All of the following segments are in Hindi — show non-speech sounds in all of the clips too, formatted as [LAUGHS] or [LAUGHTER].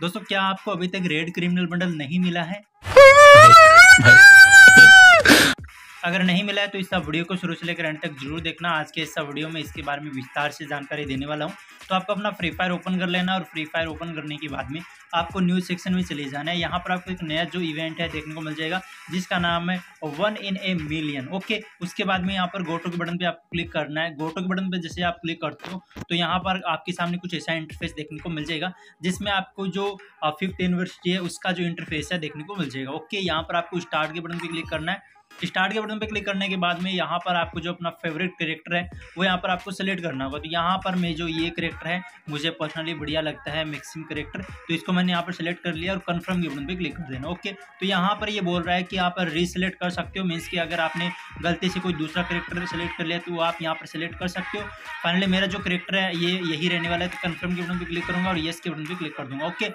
दोस्तों क्या आपको अभी तक रेड क्रिमिनल बंडल नहीं मिला है [LAUGHS] भाई, भाई। अगर नहीं मिला है तो इस सब वीडियो को शुरू से लेकर एंड तक जरूर देखना आज के इस वीडियो में इसके बारे में विस्तार से जानकारी देने वाला हूँ तो आपको अपना फ्री फायर ओपन कर लेना और फ्री फायर ओपन करने के बाद में आपको न्यूज़ सेक्शन में चले जाना है यहाँ पर आपको एक नया जो इवेंट है देखने को मिल जाएगा जिसका नाम है one in a million okay उसके बाद में यहाँ पर गोटो के बटन पर आपको क्लिक करना है गोटो के बटन पर जैसे आप क्लिक करते हो तो यहाँ पर आपके सामने कुछ ऐसा इंटरफेस देखने को मिल जाएगा जिसमें आपको जो फिफ्थ यूनिवर्सिटी है उसका जो इंटरफेस है देखने को मिल जाएगा ओके यहाँ पर आपको स्टार्ट के बटन पर क्लिक करना है स्टार्ट के बटन पे क्लिक करने के बाद में यहाँ पर आपको जो अपना फेवरेट करेक्टर है वो यहाँ पर आपको सेलेक्ट करना होगा तो यहाँ पर मैं जो ये करेक्टर है मुझे पर्सनली बढ़िया लगता है मैक्सिम करेक्टर तो इसको मैंने यहाँ पर सेलेक्ट कर लिया और कन्फर्म के बटन पर क्लिक कर देना ओके तो यहाँ पर ये बोल रहा है कि आप रीसेलेक्ट कर सकते हो मीन्स कि अगर आपने गलती से कोई दूसरा करेक्टर सेलेक्ट कर लिया तो आप यहाँ पर सेलेक्ट कर सकते हो फाइनली मेरा जो करेक्टर है ये यही रहने वाला है तो कन्फर्म के बटन पर क्लिक करूँगा और येस के बटन पर क्लिक कर दूँगा ओके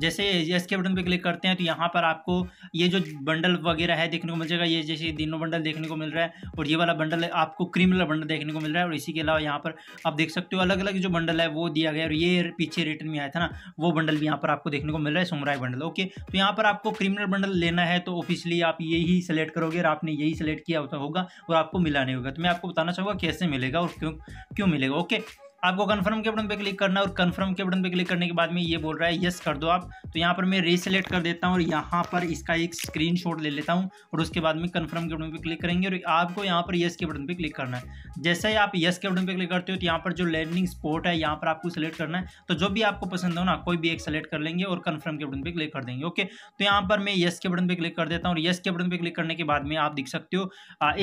जैसे इसके के बटन पे क्लिक करते हैं तो यहाँ पर आपको ये जो बंडल वगैरह है देखने को मिल जाएगा ये जैसे तीनों बंडल देखने को मिल रहा है और ये वाला बंडल आपको क्रीम वाला बंडल देखने को मिल रहा है और इसी के अलावा यहाँ पर आप देख सकते हो अलग अलग जो बंडल है वो दिया गया और ये पीछे रिटर्न में आया था ना वो बंडल भी यहाँ पर आपको देखने को मिल रहा है सुमराय बंडल ओके तो यहाँ पर आपको क्रिमिनल बंडल लेना है तो ऑफिशियली आप यही सेलेक्ट करोगे और आपने यही सेलेक्ट किया होगा और आपको मिला नहीं होगा तो मैं आपको बताना चाहूँगा कैसे मिलेगा और क्यों क्यों मिलेगा ओके आपको कन्फर्म के बटन पे क्लिक करना है और कन्फर्म के बटन पे क्लिक करने के बाद में ये बोल रहा है येस कर दो आप तो यहाँ पर मैं रीसेलेक्ट कर देता हूँ और यहाँ पर इसका एक स्क्रीनशॉट ले लेता हूँ और उसके बाद में कन्फर्म के बटन पे क्लिक करेंगे और आपको यहाँ पर येस के बटन पे क्लिक करना है जैसे ही आप येस के बटन पे क्लिक करते हो तो यहाँ पर जो लैंडिंग स्पॉट है यहाँ पर आपको सेलेक्ट करना है तो जो भी आपको पसंद हो ना कोई भी एक सेलेक्ट कर लेंगे और कन्फर्म के बटन पर क्लिक कर देंगे ओके तो यहाँ पर मैं येस के बटन पर क्लिक कर देता हूँ और येस के बटन पर क्लिक करने के बाद में आप दिख सकते हो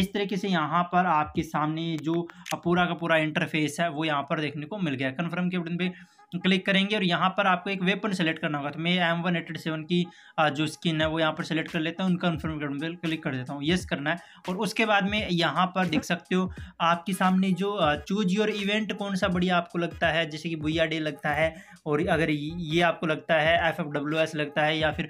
इस तरीके से यहाँ पर आपके सामने जो पूरा का पूरा इंटरफेस है वो यहाँ पर देखने को मिल गया कन्फर्म के बटन पे क्लिक करेंगे और यहाँ पर आपको एक वेपन सेलेक्ट करना होगा तो मैं एम वन एटेड सेवन की जो स्किन है वो यहाँ पर सेलेक्ट कर लेता हूँ उनका कन्फर्म के बटन पर क्लिक कर देता हूँ येस करना है और उसके बाद में यहाँ पर देख सकते हो आपके सामने जो चूज योर इवेंट कौन सा बढ़िया आपको लगता है जैसे कि भुया डे लगता है और अगर ये आपको लगता है एफ एफ डब्ल्यू एस लगता है या फिर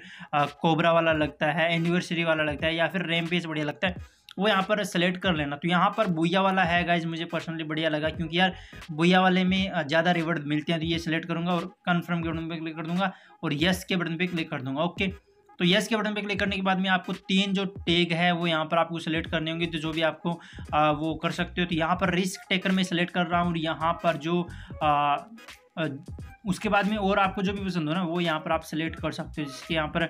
कोबरा वाला लगता है एनिवर्सरी वाला लगता है या फिर रेमपेज बढ़िया लगता है वो यहाँ पर सेलेक्ट कर लेना तो यहाँ पर बुया वाला है गाइज मुझे पर्सनली बढ़िया लगा क्योंकि यार बुया वाले में ज़्यादा रिवर्ड मिलते हैं तो ये सिलेक्ट करूँगा और कन्फर्म के बटन पर क्लिक कर दूँगा और यस के बटन पर क्लिक कर दूँगा ओके तो यस के बटन पे क्लिक करने के बाद में आपको तीन जो टैग है वो यहाँ पर आपको सेलेक्ट करने होंगे तो जो भी आपको आ, वो कर सकते हो तो यहाँ पर रिस्क टेकर में सेलेक्ट कर रहा हूँ और यहाँ पर जो आ, आ, उसके बाद में और आपको जो भी पसंद हो ना वो यहाँ पर आप सेलेक्ट कर सकते हो जिसके यहाँ पर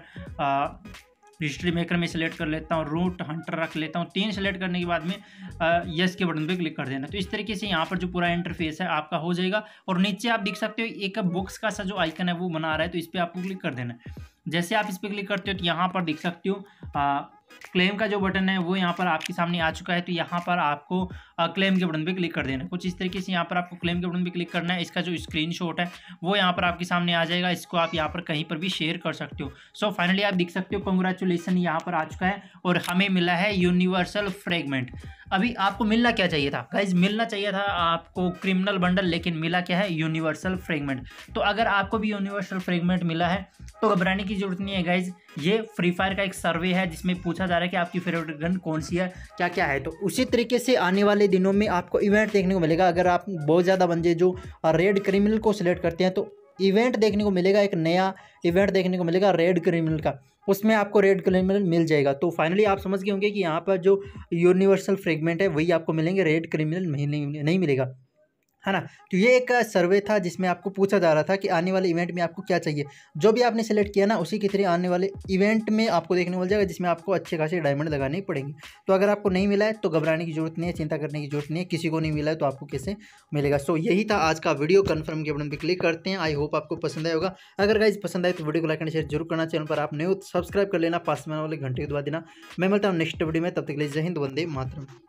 डिजिटली मेकर में सेलेक्ट कर लेता हूँ रूट हंटर रख लेता हूँ तीन सेलेक्ट करने के बाद में यस के बटन पर क्लिक कर देना तो इस तरीके से यहाँ पर जो पूरा इंटरफेस है आपका हो जाएगा और नीचे आप देख सकते हो एक बुक्स का सा जो आइकन है वो बना रहा है तो इस पर आपको क्लिक कर देना जैसे आप इस पर क्लिक करते हो तो यहाँ पर देख सकते हो क्लेम का जो बटन है वो यहाँ पर आपके सामने आ चुका है तो यहाँ पर आपको क्लेम के बटन पे क्लिक कर देना कुछ इस तरीके से यहाँ पर आपको क्लेम के बटन पे क्लिक करना है इसका जो स्क्रीन है वो यहाँ पर आपके सामने आ जाएगा इसको आप यहाँ पर कहीं पर भी शेयर कर सकते हो सो so, फाइनली आप देख सकते हो कंग्रेचुलेसन यहाँ पर आ चुका है और हमें मिला है यूनिवर्सल फ्रेगमेंट अभी आपको मिलना क्या चाहिए था गाइज मिलना चाहिए था आपको क्रिमिनल बंडल लेकिन मिला क्या है यूनिवर्सल फ्रेगमेंट तो अगर आपको भी यूनिवर्सल फ्रेगमेंट मिला है तो घबराने की जरूरत नहीं है गाइज ये फ्री फायर का एक सर्वे है जिसमें पूछा जा रहा है कि आपकी फेवरेट गन कौन सी है क्या क्या है तो उसी तरीके से आने वाले दिनों में आपको इवेंट देखने को मिलेगा अगर आप बहुत ज़्यादा बंदे जो रेड क्रिमिनल को सिलेक्ट करते हैं तो इवेंट देखने को मिलेगा एक नया इवेंट देखने को मिलेगा रेड क्रिमिनल का उसमें आपको रेड क्रिमिनल मिल जाएगा तो फाइनली आप समझ गए होंगे कि यहाँ पर जो यूनिवर्सल फ्रेगमेंट है वही आपको मिलेंगे रेड क्रिमिनल नहीं मिलेगा है ना तो ये एक सर्वे था जिसमें आपको पूछा जा रहा था कि आने वाले इवेंट में आपको क्या चाहिए जो भी आपने सेलेक्ट किया ना उसी के थ्री आने वाले इवेंट में आपको देखने मिल जाएगा जिसमें आपको अच्छे खासे डायमंड लगाने पड़ेंगे तो अगर आपको नहीं मिला है तो घबराने की जरूरत नहीं है चिंता करने की जरूरत नहीं है किसी को नहीं मिला है तो आपको कैसे मिलेगा सो यही था आज का वीडियो कन्फर्म के बटन पर क्लिक करते हैं आई होप आपको पसंद आए होगा अगर गाइज पसंद आए तो वीडियो को लाइक एंड शेयर जरूर करना चैनल पर आप नहीं सब्सक्राइब तो कर लेना पास में वाले घंटे के दबा देना मैं मिलता हूँ नेक्स्ट वीडियो में तब तक ले जय हिंद वंदे मातरम